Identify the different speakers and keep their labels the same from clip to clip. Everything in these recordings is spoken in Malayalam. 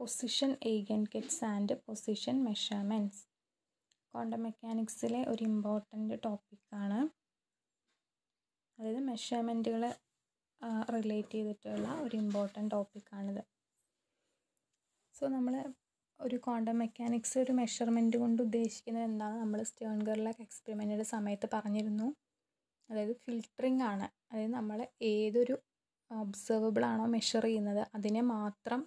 Speaker 1: position eigen kets and position measurements quantum മെക്കാനിക്സിലെ ഒരു ഇമ്പോർട്ടൻ്റ് ടോപ്പിക്കാണ് അതായത് മെഷർമെൻറ്റുകൾ റിലേറ്റ് ചെയ്തിട്ടുള്ള ഒരു ഇമ്പോർട്ടൻ്റ് ടോപ്പിക്കാണിത് സോ നമ്മൾ ഒരു ക്വാണ്ടം മെക്കാനിക്സ് ഒരു മെഷർമെൻറ്റ് കൊണ്ട് ഉദ്ദേശിക്കുന്നത് എന്താണ് നമ്മൾ സ്റ്റേൺ ഗർലക് എക്സ്പെരിമെൻറ്റിൻ്റെ സമയത്ത് പറഞ്ഞിരുന്നു അതായത് ഫിൽറ്ററിംഗ് ആണ് അതായത് നമ്മൾ ഏതൊരു ഒബ്സർവബിൾ ആണോ മെഷർ ചെയ്യുന്നത് അതിനെ മാത്രം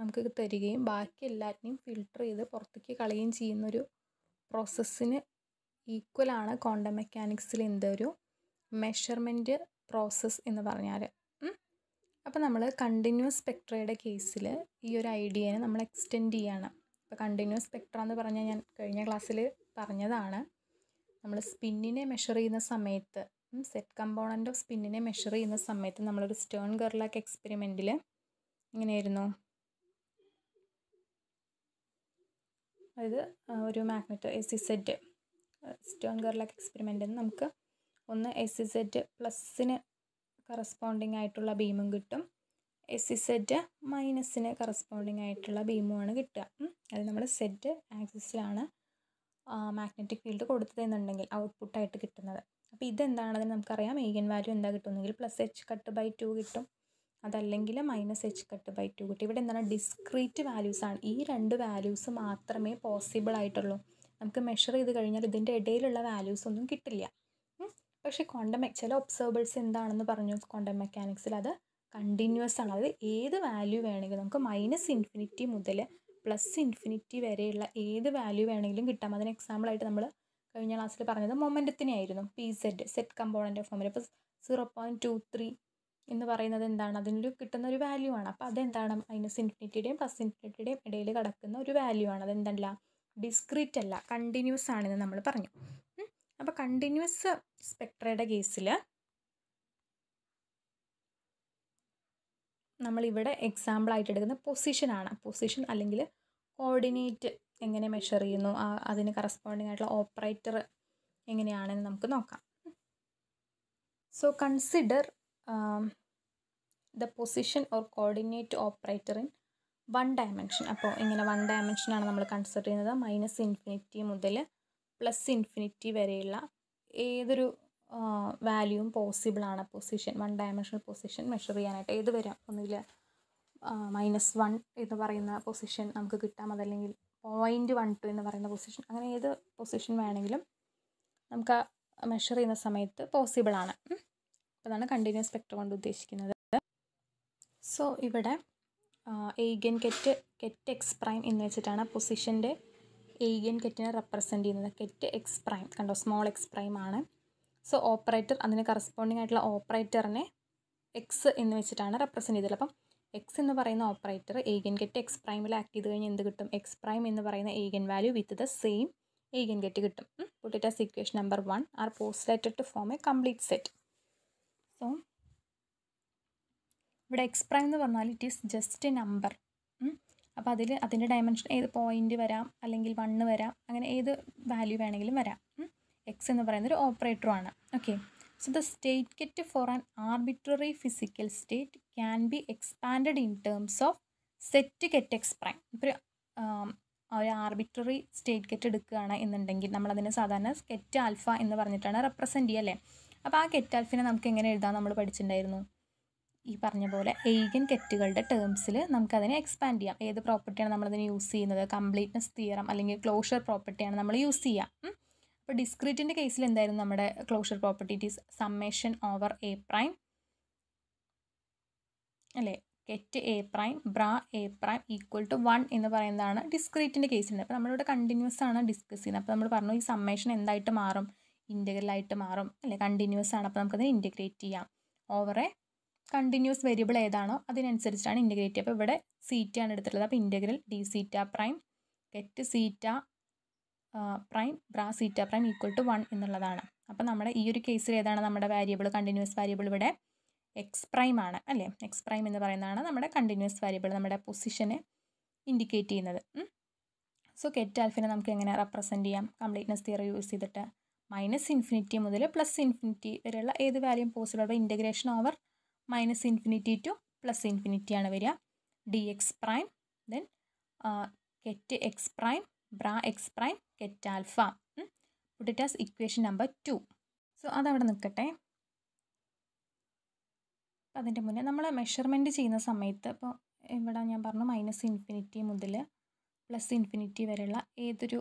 Speaker 1: നമുക്ക് തരികയും ബാക്കി എല്ലാറ്റിനെയും ഫിൽട്ടർ ചെയ്ത് പുറത്തേക്ക് കളയുകയും ചെയ്യുന്നൊരു പ്രോസസ്സിന് ഈക്വലാണ് ക്വാണ്ടം മെക്കാനിക്സിൽ ഒരു മെഷർമെൻറ്റ് പ്രോസസ്സ് എന്ന് പറഞ്ഞാൽ അപ്പോൾ നമ്മൾ കണ്ടിന്യൂസ് സ്പെക്ട്രയുടെ കേസിൽ ഈ ഒരു ഐഡിയനെ നമ്മൾ എക്സ്റ്റെൻഡ് ചെയ്യുകയാണ് അപ്പോൾ കണ്ടിന്യൂസ് സ്പെക്ട്ര എന്ന് പറഞ്ഞാൽ ഞാൻ കഴിഞ്ഞ ക്ലാസ്സിൽ പറഞ്ഞതാണ് നമ്മൾ സ്പിന്നിനെ മെഷർ ചെയ്യുന്ന സമയത്ത് സെറ്റ് കമ്പോണൻ്റ് ഓഫ് സ്പിന്നിനെ മെഷർ ചെയ്യുന്ന സമയത്ത് നമ്മളൊരു സ്റ്റേൺ ഗർലാക്ക് എക്സ്പെരിമെൻറ്റിൽ എങ്ങനെയായിരുന്നു അതായത് ഒരു magnet A C z Stern ഗർലാക്ക് എക്സ്പെരിമെൻ്റ് നമുക്ക് ഒന്ന് എ സി സെറ്റ് പ്ലസ്സിന് കറസ്പോണ്ടിങ് ആയിട്ടുള്ള ബീമും കിട്ടും എ സി സെറ്റ് മൈനസിന് കറസ്പോണ്ടിങ് ആയിട്ടുള്ള ബീമുമാണ് കിട്ടുക അത് നമ്മൾ സെറ്റ് ആക്സിസിലാണ് മാഗ്നറ്റിക് ഫീൽഡ് കൊടുത്തതെന്നുണ്ടെങ്കിൽ ഔട്ട്പുട്ടായിട്ട് കിട്ടുന്നത് അപ്പോൾ ഇതെന്താണെന്ന് നമുക്കറിയാം ഈഗൻ വാല്യൂ എന്താ കിട്ടുന്നെങ്കിൽ plus h cut by two കിട്ടും അതല്ലെങ്കിൽ minus h cut by two കിട്ടും ഇവിടെ എന്താണ് ഡിസ്ക്രീറ്റ് വാല്യൂസ് ആണ് ഈ രണ്ട് വാല്യൂസ് മാത്രമേ പോസിബിൾ ആയിട്ടുള്ളൂ നമുക്ക് മെഷർ ചെയ്ത് കഴിഞ്ഞാൽ ഇതിൻ്റെ ഇടയിലുള്ള വാല്യൂസ് ഒന്നും കിട്ടില്ല പക്ഷേ ക്വാണ്ടം ചില ഒബ്സർവേഴ്സ് എന്താണെന്ന് പറഞ്ഞു ക്വാണ്ടം മെക്കാനിക്സിൽ അത് കണ്ടിന്യൂസ് ആണ് അതായത് ഏത് വാല്യൂ വേണമെങ്കിലും നമുക്ക് മൈനസ് ഇൻഫിനിറ്റി മുതൽ പ്ലസ് ഇൻഫിനിറ്റി വരെയുള്ള ഏത് വാല്യൂ വേണമെങ്കിലും കിട്ടാം അതിന് എക്സാമ്പിളായിട്ട് നമ്മൾ കഴിഞ്ഞ ക്ലാസ്സിൽ പറഞ്ഞത് മൊമെൻറ്റത്തിനെ ആയിരുന്നു P z z component of moment അപ്പോൾ സീറോ പോയിൻറ്റ് ടു ത്രീ എന്ന് പറയുന്നത് എന്താണ് അതിനൊരു കിട്ടുന്ന ഒരു വാല്യൂ ആണ് അപ്പോൾ അതെന്താണ് മൈനസ് ഇൻഫിനിറ്റിയുടെയും പ്ലസ് ഇൻഫിനിറ്റിയുടെയും ഇടയിൽ കിടക്കുന്ന ഒരു വാല്യൂ ആണ് അതെന്തല്ല ഡിസ്ക്രീറ്റ് അല്ല കണ്ടിന്യൂസ് ആണെന്ന് നമ്മൾ പറഞ്ഞു അപ്പോൾ കണ്ടിന്യൂസ് സ്പെക്ട്രയുടെ കേസിൽ നമ്മളിവിടെ ആയിട്ട് എടുക്കുന്ന പൊസിഷനാണ് പൊസിഷൻ അല്ലെങ്കിൽ കോർഡിനേറ്റ് എങ്ങനെ മെഷർ ചെയ്യുന്നു അതിന് കറസ്പോണ്ടിങ് ആയിട്ടുള്ള ഓപ്പറേറ്റർ എങ്ങനെയാണെന്ന് നമുക്ക് നോക്കാം so consider the position or coordinate operator in one dimension അപ്പോൾ ഇങ്ങനെ വൺ ഡയമെൻഷനാണ് നമ്മൾ കൺസിഡർ ചെയ്യുന്നത് മൈനസ് ഇൻഫിനിറ്റി മുതൽ പ്ലസ് ഇൻഫിനിറ്റി വരെയുള്ള ഏതൊരു വാല്യൂവും പോസിബിളാണ് position one dimensional position measure ചെയ്യാനായിട്ട് ഏത് വരാം ഒന്നുകിൽ മൈനസ് വൺ എന്ന് പറയുന്ന പൊസിഷൻ നമുക്ക് കിട്ടാം അതല്ലെങ്കിൽ പോയിൻറ്റ് വൺ ടു എന്ന് പറയുന്ന പൊസിഷൻ അങ്ങനെ ഏത് പൊസിഷൻ വേണമെങ്കിലും നമുക്ക് മെഷർ ചെയ്യുന്ന സമയത്ത് പോസിബിളാണ് അതാണ് കണ്ടിന്യൂസ് സ്പെക്ട്രം കൊണ്ട് ഉദ്ദേശിക്കുന്നത് സോ ഇവിടെ eigen ket ket X prime എന്ന് വെച്ചിട്ടാണ് പൊസിഷൻ്റെ എയ്ഗൻ കെറ്റിനെ റെപ്രസെൻ്റ് ചെയ്യുന്നത് കെറ്റ് എക്സ് പ്രൈം കണ്ടോ സ്മോൾ എക്സ് പ്രൈം ആണ് സോ ഓപ്പറേറ്റർ അതിന് കറസ്പോണ്ടിങ് ആയിട്ടുള്ള ഓപ്പറേറ്ററിനെ എക്സ് എന്ന് വെച്ചിട്ടാണ് റെപ്രസെൻ്റ് ചെയ്തത് അപ്പം എക്സ് എന്ന് പറയുന്ന ഓപ്പറേറ്റർ എയ്ഗൻ കെറ്റ് എക്സ് പ്രൈമിൽ ആക്ട് ചെയ്ത് കഴിഞ്ഞാൽ എന്ത് കിട്ടും എക്സ് പ്രൈം എന്ന് പറയുന്ന eigen value with the same eigen ket കിട്ടും put it as equation number one are postulated to form a complete set so ഇവിടെ എക്സ് പ്രൈം എന്ന് പറഞ്ഞാൽ ഇറ്റ് ഈസ് ജസ്റ്റ് നമ്പർ അപ്പോൾ അതിൽ അതിൻ്റെ ഡയമെൻഷൻ ഏത് പോയിൻ്റ് വരാം അല്ലെങ്കിൽ വണ്ണ് വരാം അങ്ങനെ ഏത് വാല്യൂ വേണമെങ്കിലും വരാം എക്സ് എന്ന് പറയുന്ന ഒരു ഓപ്പറേറ്ററുമാണ് okay so the state ket for an arbitrary physical state can be expand in terms of set ket X prime ഇപ്പോൾ ഒരു ആർബിട്രറി സ്റ്റേറ്റ് കെറ്റ് എടുക്കുകയാണ് എന്നുണ്ടെങ്കിൽ നമ്മളതിനെ സാധാരണ കെറ്റ് ആൽഫ എന്ന് പറഞ്ഞിട്ടാണ് റെപ്രസെൻ്റ് ചെയ്യുക അല്ലേ അപ്പോൾ ആ കെറ്റ് ആൽഫിനെ നമുക്ക് എങ്ങനെ എഴുതാൻ നമ്മൾ പഠിച്ചിട്ടുണ്ടായിരുന്നു ഈ പറഞ്ഞ പോലെ എയ്ഗൻ കെറ്റുകളുടെ ടേംസിൽ നമുക്കതിനെ എക്സ്പാൻഡ് ചെയ്യാം ഏത് പ്രോപ്പർട്ടിയാണ് നമ്മളതിന് യൂസ് ചെയ്യുന്നത് കംപ്ലീറ്റ്നെസ് തീയറം അല്ലെങ്കിൽ ക്ലോഷർ പ്രോപ്പർട്ടിയാണ് നമ്മൾ യൂസ് ചെയ്യുക അപ്പോൾ ഡിസ്ക്രീറ്റിൻ്റെ കേസിൽ എന്തായിരുന്നു നമ്മുടെ closure property it is summation over a prime അല്ലേ ket a prime bra a prime equal to one എന്ന് പറയുന്നതാണ് ഡിസ്ക്രീറ്റിൻ്റെ കേസിലുണ്ട് അപ്പോൾ നമ്മളിവിടെ കണ്ടിന്യൂസ് ആണ് ഡിസ്കസ് ചെയ്യുന്നത് അപ്പോൾ നമ്മൾ പറഞ്ഞു ഈ സമ്മേഷൻ എന്തായിട്ട് മാറും ഇൻ്റഗ്രലായിട്ട് മാറും അല്ലെ കണ്ടിന്യൂസ് ആണ് അപ്പോൾ നമുക്കതിനെ ഇൻറ്റഗ്രേറ്റ് ചെയ്യാം ഓവർ എ കണ്ടിന്യൂസ് വേരിയബിൾ ഏതാണോ അതിനനുസരിച്ചാണ് ഇൻ്റഗ്രേറ്റ് ചെയ്യുക അപ്പോൾ ഇവിടെ സീറ്റ ആണ് എടുത്തിട്ടുള്ളത് അപ്പോൾ integral d zeta prime ket zeta prime bra zeta prime equal to one എന്നുള്ളതാണ് അപ്പോൾ നമ്മുടെ ഈ ഒരു കേസിൽ ഏതാണ് നമ്മുടെ വാരിയബിൾ കണ്ടിന്യൂസ് വേരിയബിൾ ഇവിടെ എക്സ് പ്രൈം ആണ് അല്ലേ എക്സ് പ്രൈം എന്ന് പറയുന്നതാണ് നമ്മുടെ കണ്ടിന്യൂസ് വേരിയബിൾ നമ്മുടെ പൊസിഷനെ ഇൻഡിക്കേറ്റ് ചെയ്യുന്നത് സോ കെറ്റ് ആൽഫിനെ നമുക്ക് എങ്ങനെ റെപ്രസെൻറ്റ് ചെയ്യാം കംപ്ലീറ്റ്നെസ് തിയറി യൂസ് ചെയ്തിട്ട് മൈനസ് ഇൻഫിനിറ്റി മുതൽ പ്ലസ് ഇൻഫിനിറ്റി വരെയുള്ള ഏത് വാല്യൂം possible integration over minus infinity to plus infinity ആണ് വരിക d X prime then ket X prime bra X prime ket alpha put it as equation number two so അതവിടെ നിൽക്കട്ടെ അതിൻ്റെ മുന്നേ നമ്മൾ മെഷർമെൻറ്റ് ചെയ്യുന്ന സമയത്ത് ഇപ്പോൾ ഇവിടെ ഞാൻ പറഞ്ഞു മൈനസ് ഇൻഫിനിറ്റി മുതൽ പ്ലസ് ഇൻഫിനിറ്റി വരെയുള്ള ഏതൊരു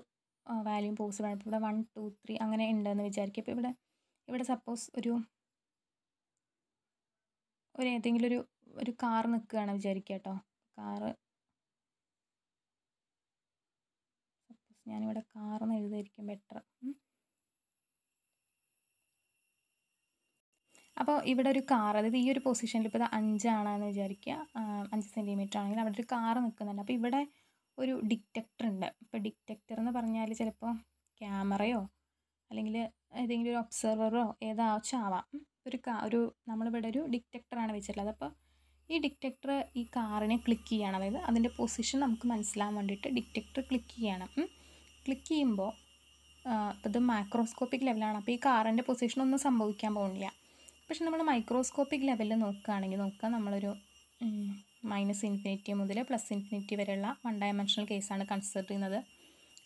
Speaker 1: വാല്യൂ പോസിബിൾ ആണ് ഇപ്പോൾ ഇവിടെ വൺ ടു ത്രീ അങ്ങനെ ഉണ്ടെന്ന് വിചാരിക്കും ഇപ്പോൾ ഇവിടെ ഇവിടെ സപ്പോസ് ഒരു ഒരു ഏതെങ്കിലും ഒരു ഒരു കാർ നിൽക്കുകയാണ് വിചാരിക്കുക കേട്ടോ കാർ ഞാനിവിടെ കാർന്ന് എഴുതായിരിക്കും ബെറ്റർ അപ്പോൾ ഇവിടെ ഒരു കാർ അതായത് ഈ ഒരു പൊസിഷനിൽ ഇപ്പോൾ ഇത് അഞ്ചാണെന്ന് വിചാരിക്കുക അഞ്ച് സെൻറ്റിമീറ്റർ ആണെങ്കിൽ അവിടെ ഒരു കാർ നിൽക്കുന്നുണ്ട് അപ്പോൾ ഇവിടെ ഒരു ഡിറ്റക്ടർ ഉണ്ട് ഇപ്പോൾ ഡിറ്റക്ടർ എന്ന് പറഞ്ഞാൽ ചിലപ്പോൾ ക്യാമറയോ അല്ലെങ്കിൽ ഏതെങ്കിലും ഒരു ഒബ്സർവറോ ഏതാവശ്യം ആവാം ഒരു കാ ഒരു നമ്മളിവിടെ ഒരു ഡിറ്റക്ടറാണ് വെച്ചിട്ടുള്ളത് അപ്പോൾ ഈ ഡിറ്റക്ടർ ഈ കാറിനെ ക്ലിക്ക് ചെയ്യണം അതായത് അതിൻ്റെ പൊസിഷൻ നമുക്ക് മനസ്സിലാൻ വേണ്ടിയിട്ട് ഡിറ്റക്ടർ ക്ലിക്ക് ചെയ്യണം ക്ലിക്ക് ചെയ്യുമ്പോൾ ഇത് മൈക്രോസ്കോപ്പിക് ലെവലാണ് അപ്പോൾ ഈ കാറിൻ്റെ പൊസിഷൻ ഒന്നും സംഭവിക്കാൻ പോകുന്നില്ല പക്ഷെ നമ്മൾ മൈക്രോസ്കോപ്പിക് ലെവലിൽ നോക്കുകയാണെങ്കിൽ നോക്കുക നമ്മളൊരു മൈനസ് ഇൻഫിനിറ്റി മുതൽ പ്ലസ് ഇൻഫിനിറ്റി വരെയുള്ള വൺ ഡയമെൻഷണൽ കേസാണ് കൺസിഡർ ചെയ്യുന്നത്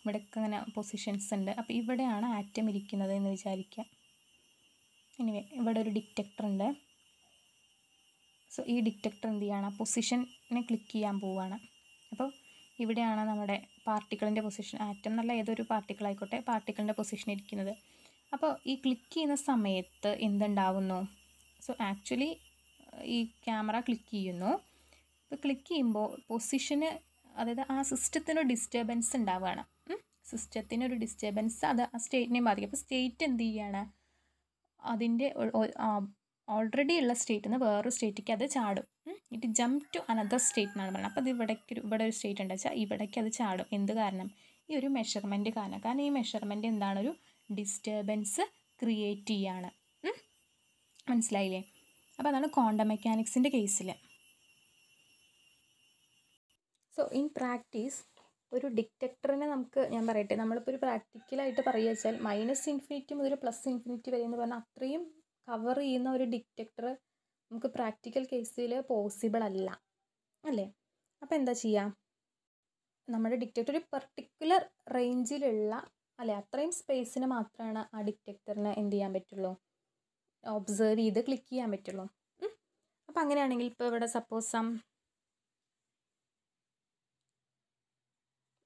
Speaker 1: ഇവിടെയൊക്കെ അങ്ങനെ പൊസിഷൻസ് ഉണ്ട് അപ്പോൾ ഇവിടെയാണ് ആറ്റം ഇരിക്കുന്നത് എന്ന് വിചാരിക്കുക എനിവേ ഇവിടെ ഒരു ഡിറ്റക്ടർ ഉണ്ട് സോ ഈ ഡിറ്റക്ടർ എന്ത് ചെയ്യുകയാണ് പൊസിഷനെ ക്ലിക്ക് ചെയ്യാൻ പോവുകയാണ് അപ്പോൾ ഇവിടെയാണ് നമ്മുടെ പാർട്ടിക്കിളിൻ്റെ പൊസിഷൻ ആറ്റം എന്നല്ല ഏതൊരു പാർട്ടിക്കിൾ ആയിക്കോട്ടെ പാർട്ടിക്കിളിൻ്റെ പൊസിഷൻ ഇരിക്കുന്നത് അപ്പോൾ ഈ ക്ലിക്ക് ചെയ്യുന്ന സമയത്ത് എന്തുണ്ടാവുന്നു സോ ആക്ച്വലി ഈ ക്യാമറ ക്ലിക്ക് ചെയ്യുന്നു ഇപ്പോൾ ക്ലിക്ക് ചെയ്യുമ്പോൾ പൊസിഷന് അതായത് ആ സിസ്റ്റത്തിന് ഡിസ്റ്റർബൻസ് ഉണ്ടാവുകയാണ് സിസ്റ്റത്തിനൊരു ഡിസ്റ്റർബൻസ് അത് ആ സ്റ്റേറ്റിനെ ബാധിക്കും അപ്പോൾ സ്റ്റേറ്റ് എന്ത് ചെയ്യുകയാണ് അതിൻ്റെ ഓൾറെഡി ഉള്ള സ്റ്റേറ്റിൽ നിന്ന് വേറൊരു സ്റ്റേറ്റിലേക്ക് അത് ചാടും it jump to another state എന്നാണ് പറയുന്നത് അപ്പോൾ അത് ഇവിടേക്ക് ഇവിടെ ഒരു സ്റ്റേറ്റ് ഉണ്ട് വെച്ചാൽ ഇവിടേക്ക് അത് ചാടും എന്ത് കാരണം ഈ ഒരു മെഷർമെൻറ്റ് കാരണം കാരണം ഈ മെഷർമെൻറ്റ് എന്താണ് ഒരു ഡിസ്റ്റർബൻസ് ക്രിയേറ്റ് ചെയ്യാണ് മനസ്സിലായില്ലേ അപ്പോൾ അതാണ് കോണ്ട മെക്കാനിക്സിൻ്റെ കേസിൽ സോ ഇൻ പ്രാക്ടീസ് ഒരു ഡിറ്റക്ടറിനെ നമുക്ക് ഞാൻ പറയട്ടെ നമ്മളിപ്പോൾ ഒരു പ്രാക്ടിക്കലായിട്ട് പറയുക വെച്ചാൽ മൈനസ് ഇൻഫിനിറ്റി മുതൽ പ്ലസ് ഇൻഫിനിറ്റി വരെ എന്ന് പറഞ്ഞാൽ അത്രയും കവർ ചെയ്യുന്ന ഒരു ഡിറ്റക്ടർ നമുക്ക് പ്രാക്ടിക്കൽ കേസിൽ പോസിബിൾ അല്ല അല്ലേ അപ്പോൾ എന്താ ചെയ്യുക നമ്മുടെ ഡിറ്റക്ടർ ഒരു പെർട്ടിക്കുലർ റേഞ്ചിലുള്ള അല്ലെ അത്രയും സ്പേസിന് മാത്രമാണ് ആ ഡിറ്റക്ടറിന് എന്ത് ചെയ്യാൻ പറ്റുള്ളൂ ഒബ്സേർവ് ചെയ്ത് ക്ലിക്ക് ചെയ്യാൻ പറ്റുള്ളൂ അപ്പം അങ്ങനെയാണെങ്കിൽ ഇപ്പോൾ ഇവിടെ സപ്പോസ് സം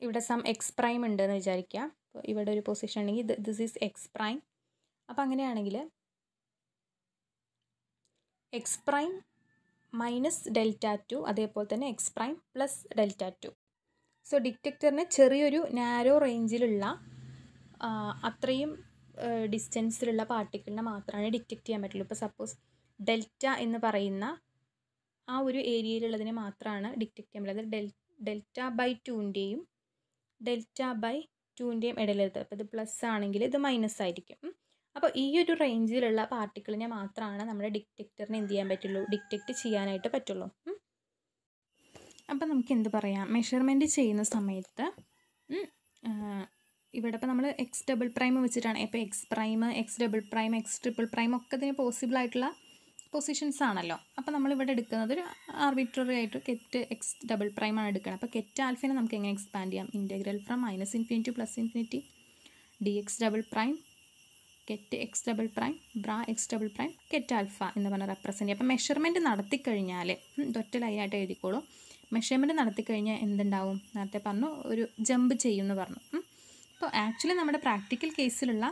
Speaker 1: ഇവിടെ സം എക്സ് പ്രൈം ഉണ്ടെന്ന് വിചാരിക്കുക അപ്പോൾ ഇവിടെ ഒരു പൊസിഷൻ ഉണ്ടെങ്കിൽ ദിസ് ഈസ് എക്സ് പ്രൈം അപ്പോൾ അങ്ങനെയാണെങ്കിൽ x prime minus delta two അതേപോലെ തന്നെ x prime plus delta two so ഡിറ്റക്ടറിന് ചെറിയൊരു നാരോ റേഞ്ചിലുള്ള അത്രയും ഡിസ്റ്റൻസിലുള്ള പാർട്ടിക്കിളിനെ മാത്രമാണ് ഡിറ്റക്റ്റ് ചെയ്യാൻ പറ്റുള്ളൂ ഇപ്പോൾ സപ്പോസ് ഡെൽറ്റ എന്ന് പറയുന്ന ആ ഒരു ഏരിയയിലുള്ളതിനെ മാത്രമാണ് ഡിറ്റക്റ്റ് ചെയ്യാൻ പറ്റുന്നത് ഡെൽ ഡെൽറ്റ ബൈ ടുവിൻ്റെയും ഡെൽറ്റ ബൈ ടുവിൻ്റെയും ഇടയിലെടുത്ത് അപ്പോൾ ഇത് പ്ലസ് ആണെങ്കിൽ ഇത് മൈനസ് ആയിരിക്കും അപ്പോൾ ഈ ഒരു റേഞ്ചിലുള്ള പാർട്ടിക്കിളിനെ മാത്രമാണ് നമ്മുടെ ഡിറ്റക്ടറിന് എന്ത് ചെയ്യാൻ പറ്റുള്ളൂ ഡിറ്റക്റ്റ് ചെയ്യാനായിട്ട് പറ്റുള്ളൂ അപ്പോൾ നമുക്ക് എന്ത് പറയാം മെഷർമെൻറ്റ് ചെയ്യുന്ന സമയത്ത് ഇവിടെ ഇപ്പോൾ നമ്മൾ എക്സ് ഡബിൾ പ്രൈം വെച്ചിട്ടാണ് ഇപ്പോൾ x prime x double prime x triple prime ഒക്കെ ഇതിന് പോസിബിൾ ആയിട്ടുള്ള പൊസിഷൻസ് ആണല്ലോ അപ്പോൾ നമ്മളിവിടെ എടുക്കുന്നത് ഒരു ആർബിട്രറി ആയിട്ട് കെറ്റ് എക്സ് ഡബിൾ പ്രൈം ആണ് എടുക്കുന്നത് അപ്പോൾ കെറ്റ് ആൽഫിനെ നമുക്ക് എങ്ങനെ എക്സ്പാൻഡ് ചെയ്യാം integral from minus infinity plus infinity D x double prime ket x double prime bra x double prime ket alpha എന്ന് പറഞ്ഞ റെപ്രസെൻറ്റ് അപ്പോൾ മെഷർമെൻറ്റ് നടത്തിക്കഴിഞ്ഞാൽ ഒറ്റ ലൈനായിട്ട് എഴുതിക്കോളൂ മെഷർമെൻറ്റ് നടത്തിക്കഴിഞ്ഞാൽ എന്തുണ്ടാവും നേരത്തെ പറഞ്ഞു ഒരു ജമ്പ് ചെയ്യുമെന്ന് പറഞ്ഞു അപ്പോൾ ആക്ച്വലി നമ്മുടെ പ്രാക്ടിക്കൽ കേസിലുള്ള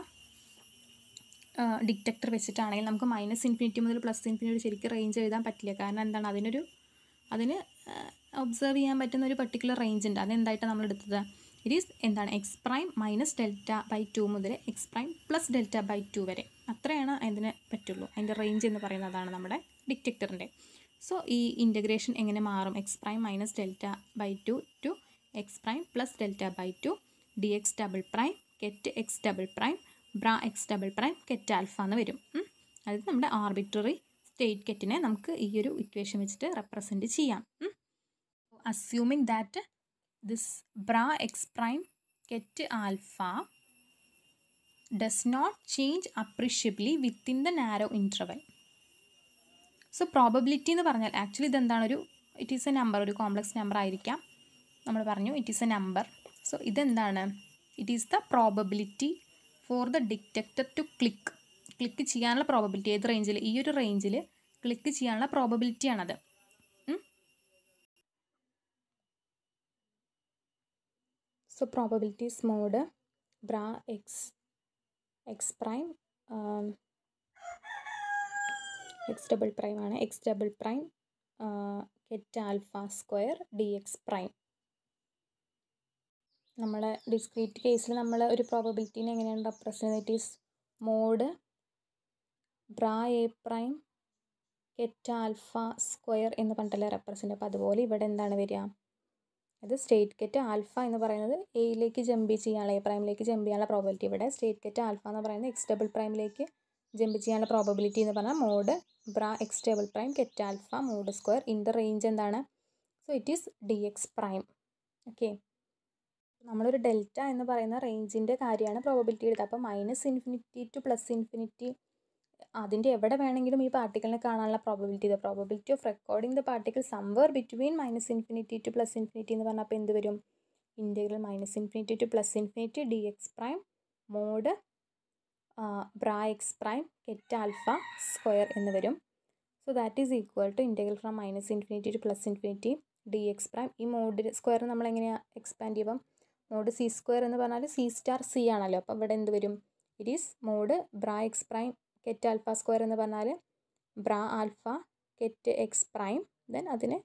Speaker 1: ഡിറ്റക്ടർ വെച്ചിട്ടാണെങ്കിൽ നമുക്ക് മൈനസ് ഇൻഫിനിറ്റി മുതൽ പ്ലസ് ഇൻഫിനിറ്റി ശരിക്കും റേഞ്ച് എഴുതാൻ പറ്റില്ല കാരണം എന്താണ് അതിനൊരു അതിന് ഒബ്സർവ് ചെയ്യാൻ പറ്റുന്ന ഒരു പർട്ടിക്കുലർ റേഞ്ച് ഉണ്ട് അത് എന്തായിട്ടാണ് നമ്മൾ എടുത്തത് ഇറ്റ് ഈസ് എന്താണ് x prime minus delta by two മുതൽ x prime plus delta by two വരെ അത്രയാണ് അതിന് പറ്റുള്ളൂ അതിൻ്റെ റേഞ്ച് എന്ന് പറയുന്നതാണ് നമ്മുടെ ഡിറ്റക്ടറിൻ്റെ സോ ഈ ഇൻ്റഗ്രേഷൻ എങ്ങനെ മാറും x prime minus delta by two to x prime plus delta by two d x double prime ket x double prime bra x double prime ket alpha എന്ന് വരും അതായത് നമ്മുടെ ആർബിറ്ററി സ്റ്റേറ്റ് കെറ്റിനെ നമുക്ക് ഈ ഒരു ഇക്വേഷൻ വെച്ചിട്ട് റെപ്രസെൻ്റ് ചെയ്യാം assuming that this bra X prime ket alpha does not change appreciably within the narrow interval so probability എന്ന് പറഞ്ഞാൽ ആക്ച്വലി ഇതെന്താണൊരു ഇറ്റ് ഈസ് എ നമ്പർ ഒരു കോംപ്ലക്സ് നമ്പർ ആയിരിക്കാം നമ്മൾ പറഞ്ഞു it is a number so ഇതെന്താണ് it is the probability for the detector to click click ചെയ്യാനുള്ള പ്രോബിലിറ്റി ഏത് റേഞ്ചിൽ ഈ ഒരു റേഞ്ചിൽ ക്ലിക്ക് ചെയ്യാനുള്ള പ്രോബബിലിറ്റിയാണത് so probabilities mod bra x X prime x double prime ആണ് x double prime ket alpha square d X prime നമ്മുടെ ഡിസ്ക്രീറ്റ് കേസിൽ നമ്മൾ ഒരു പ്രോബബിലിറ്റീനെ എങ്ങനെയാണ് represent it is mod bra a prime ket alpha square എന്ന് പറഞ്ഞിട്ടല്ലേ റെപ്രസെൻ്റ് അപ്പോൾ അതുപോലെ ഇവിടെ എന്താണ് വരിക അത് സ്റ്റേറ്റ് കെറ്റ് ആൽഫ എന്ന് പറയുന്നത് എയിലേക്ക് ജമ്പ് ചെയ്യാനുള്ള എ പ്രൈമിലേക്ക് ജമ്പ് ചെയ്യാനുള്ള പ്രോബിലിറ്റി ഇവിടെ സ്റ്റേറ്റ് കെറ്റ് ആൽഫ എന്ന് പറയുന്നത് എക്സ് ഡബിൾ പ്രൈമിലേക്ക് ജമ്പ് ചെയ്യാനുള്ള പ്രോബിലിറ്റി എന്ന് പറഞ്ഞാൽ mod bra x double prime ket alpha mod square in the range എന്താണ് so it is d X prime okay നമ്മളൊരു ഡെൽറ്റ എന്ന് പറയുന്ന റേഞ്ചിൻ്റെ കാര്യമാണ് പ്രോബബിലിറ്റി എടുത്തത് അപ്പോൾ minus infinity to plus infinity അതിൻ്റെ എവിടെ വേണമെങ്കിലും ഈ പാർട്ടിക്കിളിനെ കാണാനുള്ള പ്രോബബിലിറ്റി ഇത് probability of recording the particle സംവർ between minus infinity to plus infinity എന്ന് പറഞ്ഞാൽ അപ്പോൾ എന്ത് വരും integral minus infinity to plus infinity D X prime mod bra X prime ket alpha square എന്ന് വരും so that is equal to integral from minus infinity to plus infinity D X prime ഈ മോഡ് സ്ക്വയർ നമ്മൾ എങ്ങനെയാണ് എക്സ്പാൻഡ് ചെയ്യുമ്പം മോഡ് സി സ്ക്വയർ എന്ന് പറഞ്ഞാൽ സി സ്റ്റാർ സി ആണല്ലോ അപ്പോൾ ഇവിടെ എന്ത് വരും it is mod bra X prime ket alpha square എന്ന് പറഞ്ഞാൽ bra alpha ket X prime then അതിന്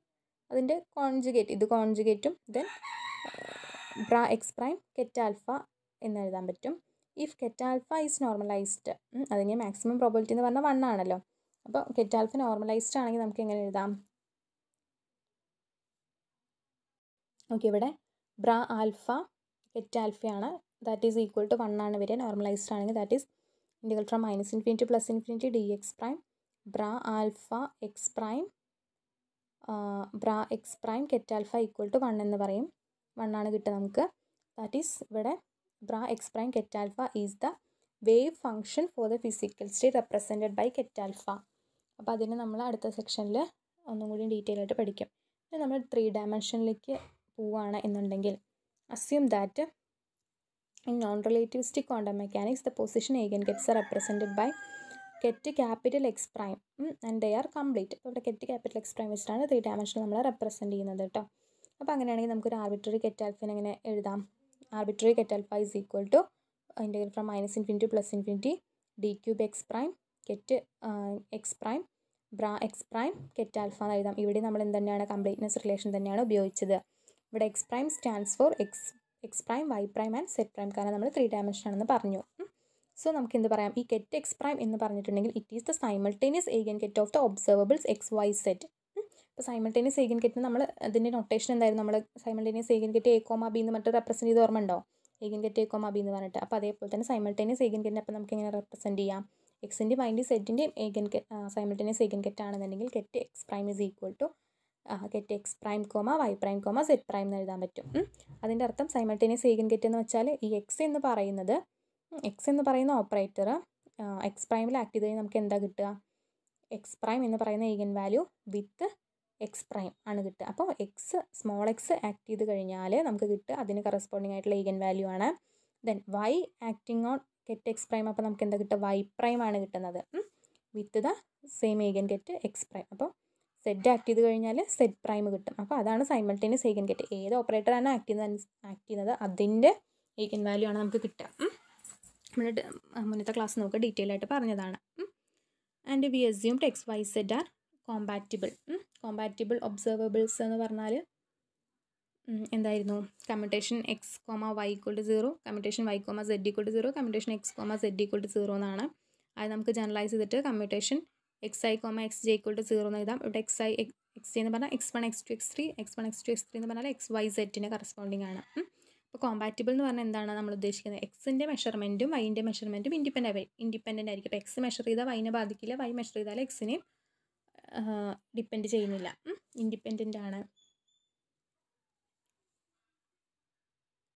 Speaker 1: അതിൻ്റെ കോൺജുഗേറ്റ് ഇത് കോൺജുഗേറ്റും then bra X prime ket alpha എന്ന് എഴുതാൻ പറ്റും if ket alpha is normalised അതിന് മാക്സിമം പ്രോബിലിറ്റി എന്ന് പറഞ്ഞാൽ വൺ ആണല്ലോ അപ്പോൾ കെറ്റ് ആൽഫ നോർമലൈസ്ഡ് ആണെങ്കിൽ നമുക്ക് എങ്ങനെ എഴുതാം ഓക്കെ ഇവിടെ ബ്രാ ആൽഫ എറ്റ് ആൽഫയാണ് that is equal to one ആണ് വരിക നോർമലൈസ്ഡ് ആണെങ്കിൽ that is integral from minus infinity plus infinity D X prime bra alpha X prime bra X prime ket alpha equal to one എന്ന് പറയും വൺ ആണ് കിട്ടുക നമുക്ക് ദാറ്റ് ഈസ് ഇവിടെ bra X prime ket alpha is the wave function for the physical state represented by ket alpha അപ്പോൾ അതിന് നമ്മൾ അടുത്ത സെക്ഷനിൽ ഒന്നും കൂടി ഡീറ്റെയിൽ ആയിട്ട് പഠിക്കും നമ്മൾ ത്രീ ഡയമെൻഷനിലേക്ക് പോവുകയാണ് എന്നുണ്ടെങ്കിൽ assume that in non-relativistic quantum mechanics, the position eigengets are represented by ket capital X prime and they are complete അപ്പോൾ ഇവിടെ കെറ്റ് ക്യാപിറ്റൽ എക്സ് പ്രൈം വെച്ചിട്ടാണ് ത്രീ ഡയമെൻഷൻ നമ്മൾ റെപ്രസെൻറ്റ് ചെയ്യുന്നത് കേട്ടോ അപ്പോൾ അങ്ങനെയാണെങ്കിൽ നമുക്കൊരു ആർബിട്രറി കെറ്റ് ആൽഫിന് എങ്ങനെ എഴുതാം arbitrary ket alpha is equal to integral from minus infinity plus infinity D cube X prime ket X prime bra X prime ket alpha എന്ന് എഴുതാം ഇവിടെ നമ്മൾ എന്ത് തന്നെയാണ് കംപ്ലീറ്റ്നെസ് റിലേഷൻ തന്നെയാണ് ഉപയോഗിച്ചത് ഇവിടെ X prime stands for X X prime Y prime and Z prime കാരണം നമ്മൾ ത്രീ ഡയമെൻഷൻ ആണെന്ന് പറഞ്ഞു സോ നമുക്ക് എന്ത് പറയാം ഈ കെറ്റ് എക്സ് പ്രൈം എന്ന് പറഞ്ഞിട്ടുണ്ടെങ്കിൽ it is the simultaneous eigen ket of the observables X Y Z ഇപ്പോൾ സൈമൾട്ടേനിയസ് ഏഗൻ കെറ്റിന് നമ്മൾ അതിൻ്റെ നൊട്ടേഷൻ എന്തായിരുന്നു നമ്മൾ simultaneous eigen ket A comma B എന്ന് മറ്റേ റെപ്രസെൻറ്റ് ചെയ്ത് ഓർമ്മ ഉണ്ടോ eigen ket A comma B എന്ന് പറഞ്ഞിട്ട് അപ്പോൾ അതേപോലെ തന്നെ സൈമൾട്ടേനിയസ് ഏഗൻ കെറ്റിനെ അപ്പോൾ നമുക്ക് എങ്ങനെ റെപ്രസെൻറ്റ് ചെയ്യാം എക്സിൻ്റെ മൈൻഡ് സെറ്റിൻ്റെയും ഏഗൻ കെറ്റ് സൈമൾട്ടേനിയസ് ഏഗൻ കെറ്റ് ആണെന്നുണ്ടെങ്കിൽ ket X prime is equal to ket X prime comma Y prime comma Z prime എന്ന് എഴുതാൻ പറ്റും അതിൻ്റെ അർത്ഥം സൈമൾട്ടേനിയസ് ഈഗൻ ഗെറ്റ് എന്ന് വെച്ചാൽ ഈ എക്സ് എന്ന് പറയുന്നത് എക്സ് എന്ന് പറയുന്ന ഓപ്പറേറ്റർ എക്സ് പ്രൈമിൽ ആക്ട് ചെയ്ത് നമുക്ക് എന്താ കിട്ടുക എക്സ് പ്രൈം എന്ന് പറയുന്ന eigenvalue with X prime ആണ് കിട്ടുക അപ്പോൾ എക്സ് സ്മോൾ എക്സ് ആക്ട് ചെയ്ത് കഴിഞ്ഞാൽ നമുക്ക് കിട്ടുക അതിന് കറസ്പോണ്ടിങ് ആയിട്ടുള്ള ഈഗൻ വാല്യൂ ആണ് then Y acting on ket X prime അപ്പോൾ നമുക്ക് എന്താ കിട്ടുക വൈ പ്രൈം ആണ് കിട്ടുന്നത് with the same eigen ket X prime അപ്പോൾ സെഡ് ആക്ട് ചെയ്ത് കഴിഞ്ഞാൽ സെഡ് പ്രൈം കിട്ടും അപ്പോൾ അതാണ് സൈമൾട്ടേനിയസ് ഏകൻ കെറ്റ് ഏത് ഓപ്പറേറ്ററാണ് ആക്ട് ചെയ്യുന്നത് ആക്ട് ചെയ്യുന്നത് അതിൻ്റെ ഏകൻ വാല്യൂ ആണ് നമുക്ക് കിട്ടുക നമ്മുടെ മുന്നത്തെ ക്ലാസ് നമുക്ക് ഡീറ്റെയിൽ ആയിട്ട് പറഞ്ഞതാണ് and we assumed X Y Z are compatible compatible observables എന്ന് പറഞ്ഞാൽ എന്തായിരുന്നു commutation X comma Y equal to zero commutation Y comma Z equal to zero commutation X comma Z equal to zero എന്നാണ് അത് നമുക്ക് ജനറലൈസ് ചെയ്തിട്ട് commutation X I comma X J equal to zero എന്ന് എഴുതാം ഇവിടെ എക്സ് ഐ എക്സ് ജെ എന്ന് പറഞ്ഞാൽ X one X two X three X one X two X three എന്ന് പറഞ്ഞാൽ എക്സ് വൈ സെറ്റിന് കറസ്പോണ്ടിങ് ആണ് അപ്പോൾ കോമ്പാറ്റിബിൾ എന്ന് പറഞ്ഞാൽ എന്താണ് നമ്മൾ ഉദ്ദേശിക്കുന്നത് എക്സിൻ്റെ മെഷർമെൻറ്റും വൈൻ്റെ മെഷർമെൻറ്റും ഇൻഡിപെൻഡൻ്റ് ഇൻഡിപെൻഡൻ്റ് ആയിരിക്കും അപ്പോൾ എക്സ് മെഷർ ചെയ്താൽ വൈനെ ബാധിക്കില്ല വൈ മെഷർ ചെയ്താൽ എക്സിനെയും ഡിപ്പെൻഡ് ചെയ്യുന്നില്ല ഇൻഡിപെൻഡൻ്റ് ആണ്